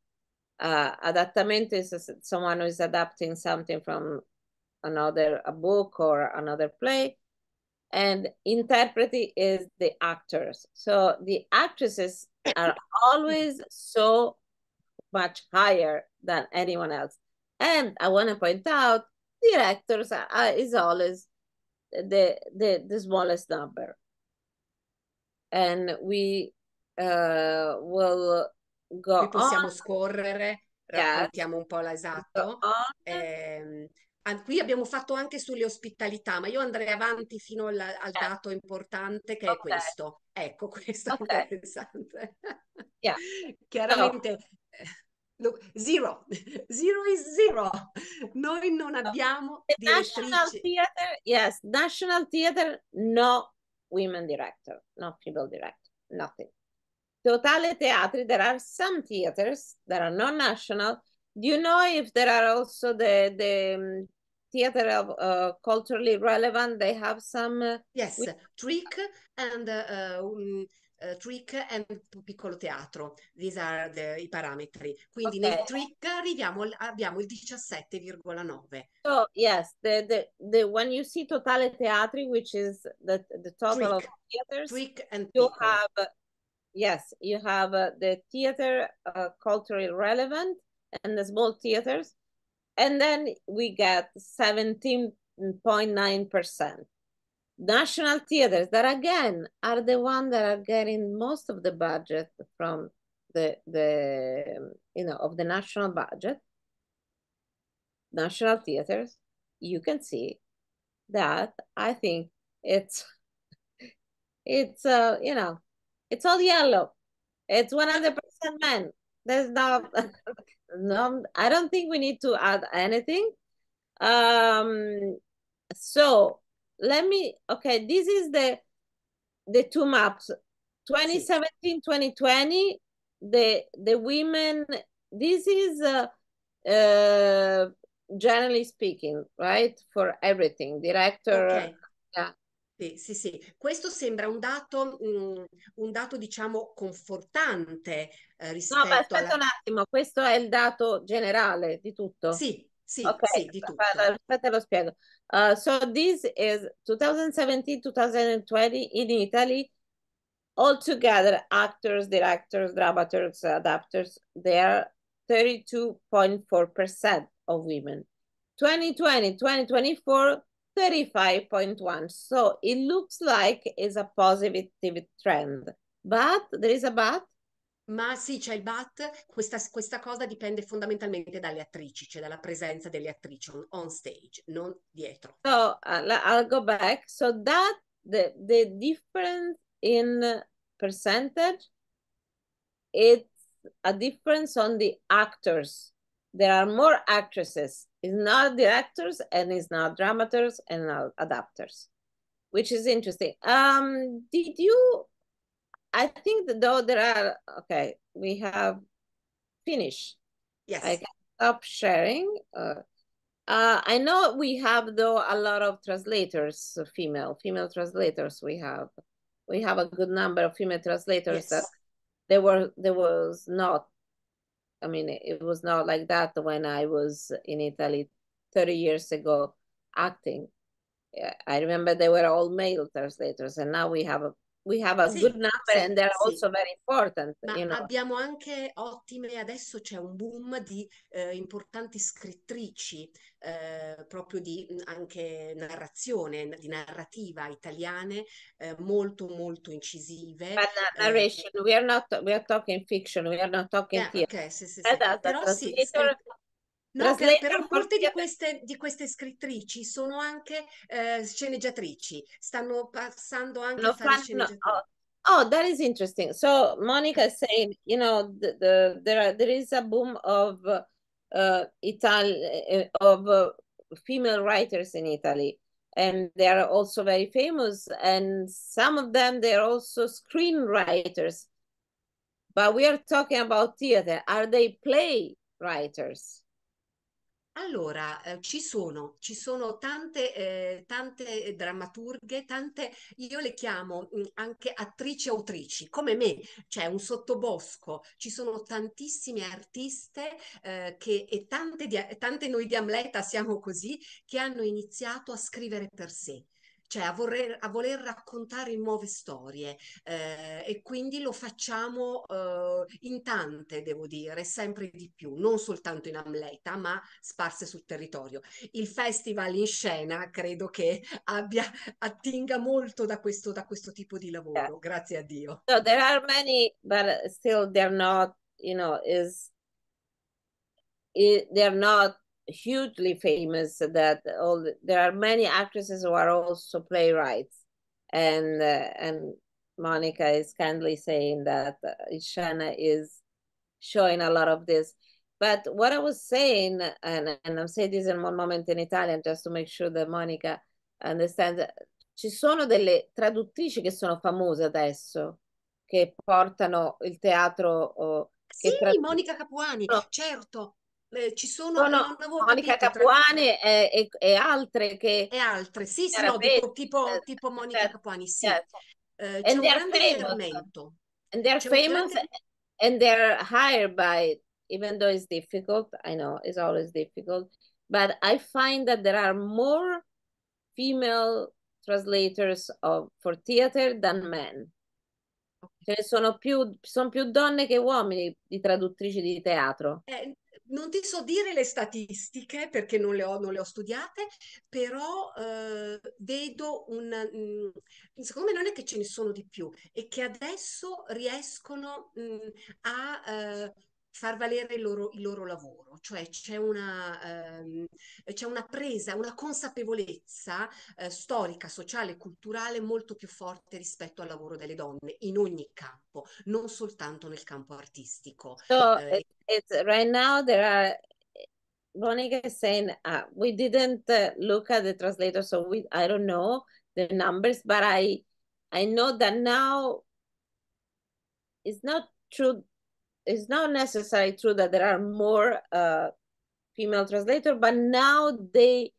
Uh, adattamento is someone who is adapting something from another a book or another play. and interprete is the actors. So the actresses are always so much higher than anyone else. And I want to point out directors are, is always the, the the smallest number. And we uh, will go possiamo on. scorrere, raccontiamo un po' l'esatto. qui abbiamo fatto anche sulle ospitalità, ma io andrei avanti fino al, al eh. dato importante che okay. è questo. Ecco, questo okay. è interessante. Yeah. Chiaramente... No. Eh, zero, zero is zero. Noi non abbiamo The direttrici. National Theater, yes, National Theater, no women director, no female director, nothing. Totale Teatri, there are some theaters that are non-national. Do you know if there are also the, the theater of uh, culturally relevant they have some uh, yes trick and uh, um, uh, trick and piccolo teatro these are the, i parametri quindi okay. nel trick arriviamo abbiamo il 17,9 so yes the, the the when you see totale teatri which is the the total trick. of theaters trick and you piccolo. have yes you have uh, the theater uh, culturally relevant and the small theaters and then we get 17.9%. National theaters that again are the one that are getting most of the budget from the the you know of the national budget. National theaters, you can see that I think it's it's uh you know it's all yellow. It's one hundred percent men. There's no no, I don't think we need to add anything. Um, so let me, okay, this is the the two maps, 2017, 2020, the, the women, this is, uh, uh, generally speaking, right, for everything, director, okay. Sì, sì, sì, questo sembra un dato, mh, mhmm, un dato diciamo confortante eh, rispetto No, ma aspetta alla... un attimo, questo è il dato generale di tutto. Sì, sì, okay, sì di tutto. Aspetta, lo spiego. Uh, so this is 2017-2020 in Italy, all together actors, directors, dramaturgs, adapters, they are 32.4% of women. 2020-2024 35.1. So it looks like it's a positive trend. But there is a but? Ma sì, c'è il but, questa, questa, cosa dipende fondamentalmente dalle attrici, cioè dalla presenza delle attrici on, on stage, non dietro. So uh, I'll go back. So that the, the difference in percentage, it's a difference on the actors. There are more actresses It's not directors and it's not dramaturgs and not adapters, which is interesting. Um, did you? I think that though there are okay, we have finished. Yes. I can stop sharing. Uh, uh, I know we have though a lot of translators, female female translators. We have we have a good number of female translators yes. that there were there was not I mean, it was not like that when I was in Italy 30 years ago acting. I remember they were all male translators, and now we have a we have a sì, good number sì, and they're sì. also very important. Ma you know. abbiamo anche ottime, adesso c'è un boom di eh, importanti scrittrici, eh, proprio di anche narrazione, di narrativa italiane, eh, molto molto incisive. But eh, narration, we are not, we are talking fiction, we are not talking yeah, theater. Okay, sì, sì, sì. Esatto, Però sì, No, per, per molte di queste, di queste, scrittrici sono anche eh, sceneggiatrici, stanno passando anche no, a fare sceneggiatrici. oh, oh, that is interesting. So Monica is saying, you know, the, the, there, are, there is a boom of uh, Itali- eh, of uh, female writers in Italy, and they are also very famous, and some of them they are also screenwriters. But we are talking about theater. Are they play writers? Allora, eh, ci sono, ci sono tante, eh, tante drammaturghe, tante, io le chiamo mh, mm, anche attrici e autrici, come me, c'è cioè un sottobosco, ci sono tantissime artiste eh, che, e tante, di, tante noi di Amleta siamo così, che hanno iniziato a scrivere per sé cioè a voler, a voler raccontare nuove storie eh, e quindi lo facciamo eh, in tante, devo dire, sempre di più, non soltanto in Amleta, ma sparse sul territorio. Il festival in scena credo che abbia, attinga molto da questo, da questo tipo di lavoro, yeah. Certo. grazie a Dio. So there are many, but still they're not, you know, is, they're not hugely famous that all there are many actresses who are also playwrights and uh, and monica is kindly saying that uh, Shana is showing a lot of this but what i was saying and, and i'm saying this in one moment in italian just to make sure that monica understands ci sono delle traduttrici che sono famose adesso che portano il teatro oh, sì, Monica Capuani, no. certo, eh, ci sono, sono Monica Capuani e, e, e, altre che... E altre, sì, sì no, dico, tipo, eh, tipo, Monica certo, Capuani, sì. Certo. Eh, c'è un grande fermento. And they're c'è famous grande... and they're hired by, even though it's difficult, I know it's always difficult, but I find that there are more female translators of, for theater than men. Ce ne sono più, sono più donne che uomini di traduttrici di teatro. Eh, non ti so dire le statistiche perché non le ho, non le ho studiate, però eh, vedo un... Mm, secondo me non è che ce ne sono di più, è che adesso riescono mh, mm, a eh, far valere il loro, il loro lavoro, cioè c'è una, ehm, c'è una presa, una consapevolezza eh, storica, sociale e culturale molto più forte rispetto al lavoro delle donne in ogni campo, non soltanto nel campo artistico. So, eh, eh it's, right now there are eh, Monica is saying uh, we didn't uh, look at the translator, so we I don't know the numbers, but I I know that now it's not true it's not necessarily true that there are more uh, female translators, but now they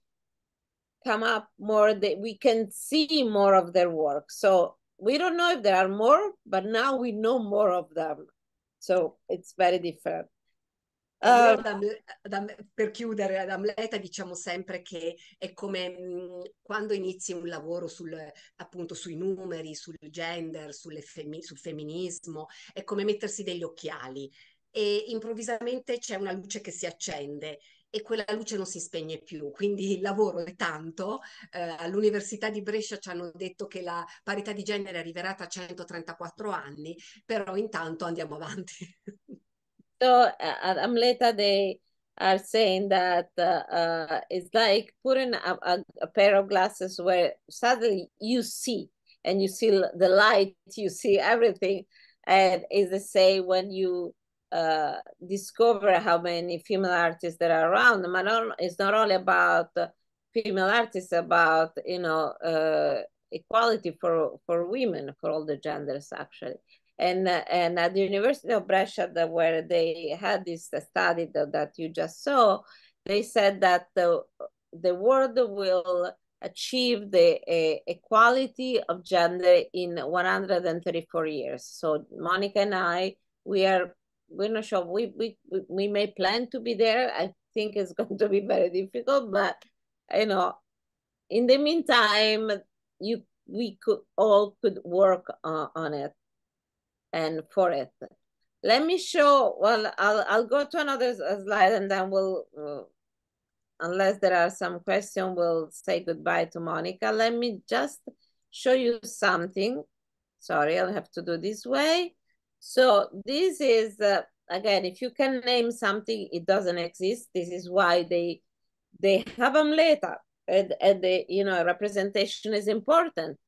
come up more that we can see more of their work. So we don't know if there are more, but now we know more of them. So it's very different. Uh, per chiudere, ad Amleta diciamo sempre che è come mh, mhmm, quando inizi un lavoro sul, appunto sui numeri, sul gender, fem- sul femminismo, è come mettersi degli occhiali e improvvisamente c'è una luce che si accende e quella luce non si spegne più, quindi il lavoro è tanto. Eh, all'Università di Brescia ci hanno detto che la parità di genere arriverà tra 134 anni, però intanto andiamo avanti. So at Amleta, they are saying that uh, uh, it's like putting a, a, a, pair of glasses where suddenly you see and you see the light, you see everything. And it's the same when you uh, discover how many female artists there are around. it's not only about female artists, about, you know, uh, equality for, for women, for all the genders, actually. And, and at the University of Brescia, the, where they had this study that, that you just saw, they said that the, the world will achieve the uh, equality of gender in 134 years. So Monica and I, we are, we're not sure, we, we, we may plan to be there. I think it's going to be very difficult, but you know, in the meantime, you, we could all could work uh, on it and for it, Let me show, well, I'll, I'll go to another uh, slide and then we'll, uh, unless there are some questions, we'll say goodbye to Monica. Let me just show you something. Sorry, I'll have to do this way. So this is, uh, again, if you can name something, it doesn't exist. This is why they they have them later. And, and the, you know, representation is important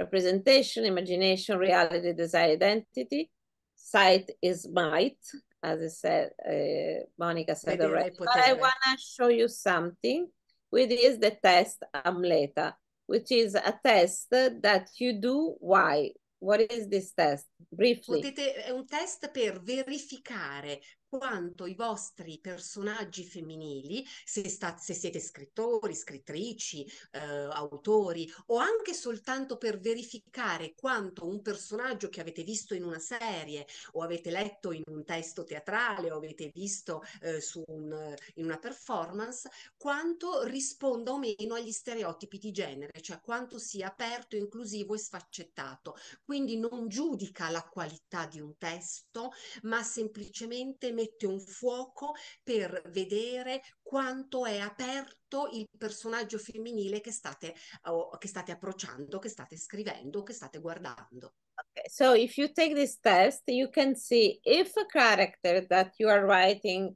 representation, imagination, reality, desire, identity. Sight is might, as I said, uh, Monica said Maybe already. but I want to show you something, which is the test Amleta, which is a test that you do why. What is this test? Briefly. Potete, è un test per verificare quanto i vostri personaggi femminili, se, sta, se siete scrittori, scrittrici, eh, autori o anche soltanto per verificare quanto un personaggio che avete visto in una serie o avete letto in un testo teatrale o avete visto eh, un, in una performance, quanto risponda o meno agli stereotipi di genere, cioè quanto sia aperto, inclusivo e sfaccettato. Quindi non giudica la qualità di un testo, ma semplicemente mette un fuoco per vedere quanto è aperto il personaggio femminile che state, oh, che state approcciando, che state scrivendo, che state guardando. Okay, so if you take this test, you can see if a character that you are writing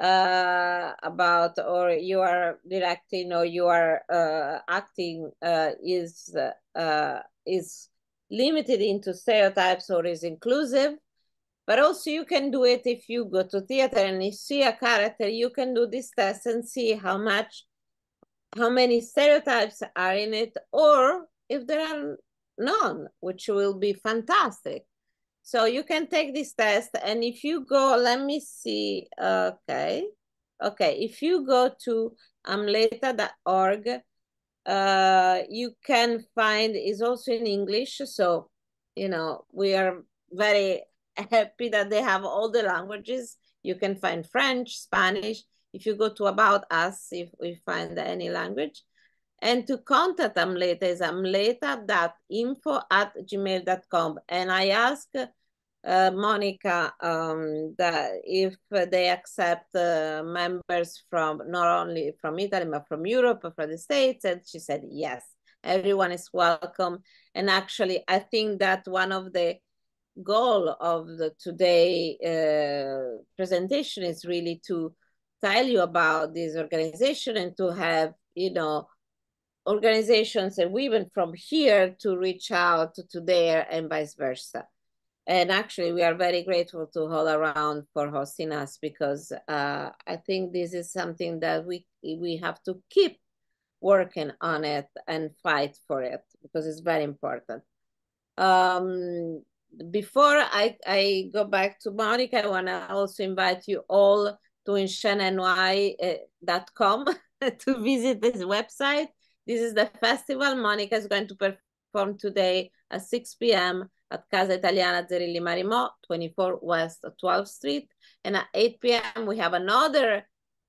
uh, about or you are directing or you are uh, acting uh, is uh, is limited into stereotypes or is inclusive But also you can do it if you go to theater and you see a character, you can do this test and see how much, how many stereotypes are in it, or if there are none, which will be fantastic. So you can take this test and if you go, let me see, okay. Okay, if you go to amleta.org, uh, you can find is also in English. So, you know, we are very happy that they have all the languages. You can find French, Spanish. If you go to About Us, if we find any language. And to contact Amleta is amleta.info at gmail.com. And I ask uh, Monica um, that if they accept uh, members from not only from Italy, but from Europe, or from the States. And she said, yes, everyone is welcome. And actually, I think that one of the goal of the today uh, presentation is really to tell you about this organization and to have you know organizations and women from here to reach out to there and vice versa and actually we are very grateful to all around for hosting us because uh, i think this is something that we we have to keep working on it and fight for it because it's very important um, before I, I go back to Monica, I want to also invite you all to inshannny.com to visit this website. This is the festival. Monica is going to perform today at 6 p.m. at Casa Italiana Zerilli Marimo, 24 West 12th Street. And at 8 p.m., we have another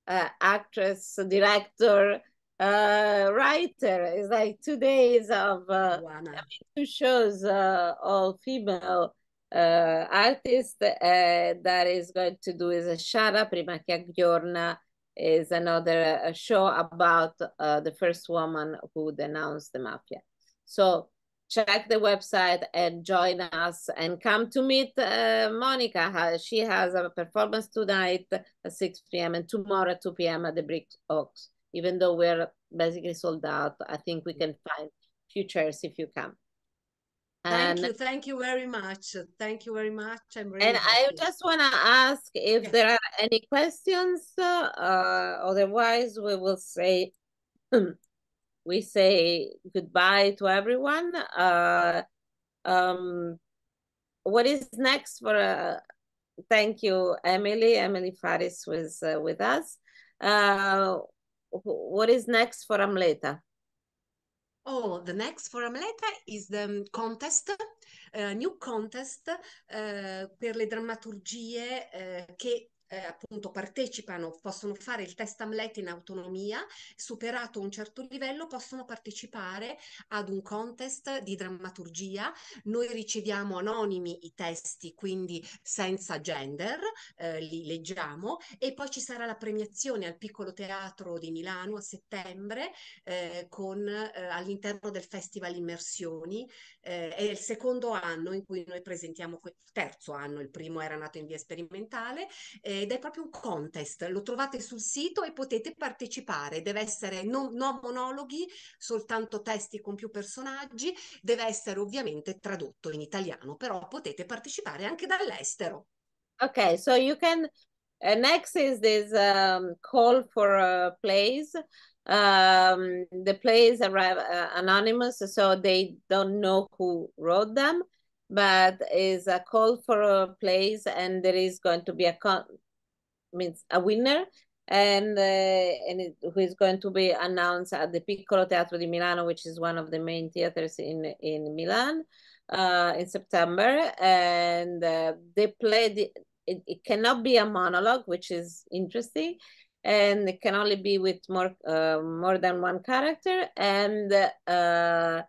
uh, actress, director, uh, writer. It's like two days of uh, I mean, two shows uh, all female uh, artist that is going to do is a Shara Prima che is another uh, show about uh, the first woman who denounced the mafia. So check the website and join us and come to meet uh, Monica. She has a performance tonight at 6 p.m. and tomorrow at 2 p.m. at the Brick Oaks even though we're basically sold out, I think we can find few chairs if you come. And, thank you, thank you very much. Thank you very much. I'm really and happy. I just want to ask if yes. there are any questions. Uh, uh otherwise, we will say we say goodbye to everyone. Uh, um, what is next for? Uh, thank you, Emily. Emily Faris was uh, with us. Uh, what is next for Amleta? Oh, the next for Amleta is the um, contest, a uh, new contest uh, per le drammaturgie uh, che eh, appunto partecipano, possono fare il test Amlet in autonomia, superato un certo livello possono partecipare ad un contest di drammaturgia. Noi riceviamo anonimi i testi, quindi senza gender, eh, li leggiamo e poi ci sarà la premiazione al piccolo teatro di Milano a settembre eh, con, eh, all'interno del Festival Immersioni. Eh, è il secondo anno in cui noi presentiamo, que- terzo anno, il primo era nato in via sperimentale. Eh, ed è proprio un contest, lo trovate sul sito e potete partecipare, deve essere non, non monologhi, soltanto testi con più personaggi, deve essere ovviamente tradotto in italiano, però potete partecipare anche dall'estero. Ok, so you can Uh, next is this um, call for uh, plays. Um, the plays are uh, anonymous, so they don't know who wrote them, but is a call for a place and there is going to be a con means a winner and uh, and it, who is going to be announced at the Piccolo Teatro di Milano, which is one of the main theaters in in Milan, uh, in September. And uh, they play the, it, it cannot be a monologue, which is interesting, and it can only be with more uh, more than one character. And uh,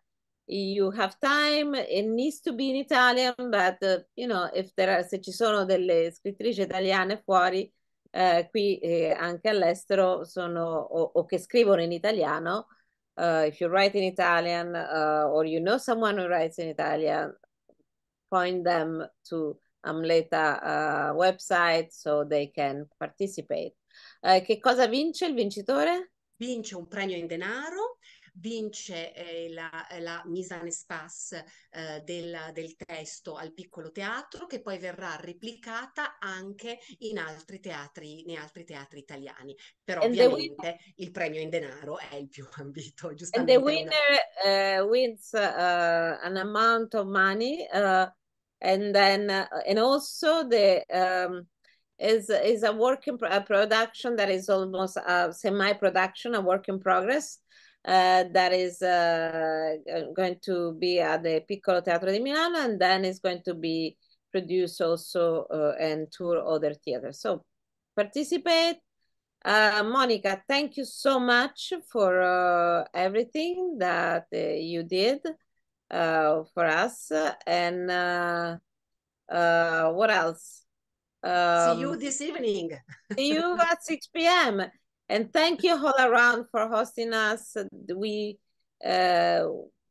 you have time, it needs to be in Italian, but uh, you know if there are se ci sono delle scrittrici italiane fuori. eh, qui eh, anche all'estero sono o, o, che scrivono in italiano. Uh, if you write in Italian uh, or you know someone who writes in Italian, point them to Amleta uh, website so they can participate. che cosa vince il vincitore? Vince un premio in denaro vince eh, la, eh, la mise en espace eh, del, del, testo al piccolo teatro che poi verrà replicata anche in altri teatri, in altri teatri italiani. Però And ovviamente il premio in denaro è il più ambito, And the winner uh, wins uh, an amount of money uh, and then and also the um, is is a work in a production that is almost a uh, semi production a work in progress uh, that is uh, going to be at the Piccolo Teatro di Milano, and then it's going to be produced also uh, and tour other theaters. So participate. Uh, Monica, thank you so much for uh, everything that uh, you did for us. And what else? Um, see you um, this evening. see you at 6 p.m. And thank you all around for hosting us. We uh,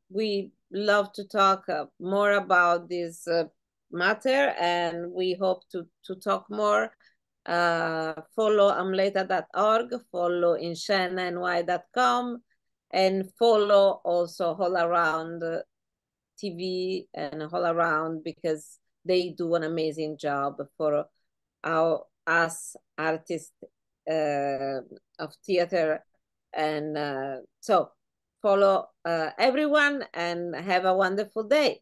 we love to talk uh, more about this uh, matter, and we hope to to talk more. Uh, follow amleta.org, follow inshenny.com, and follow also all around uh, TV and all around because they do an amazing job for our us artists uh, of theater. And uh, so follow uh, everyone and have a wonderful day.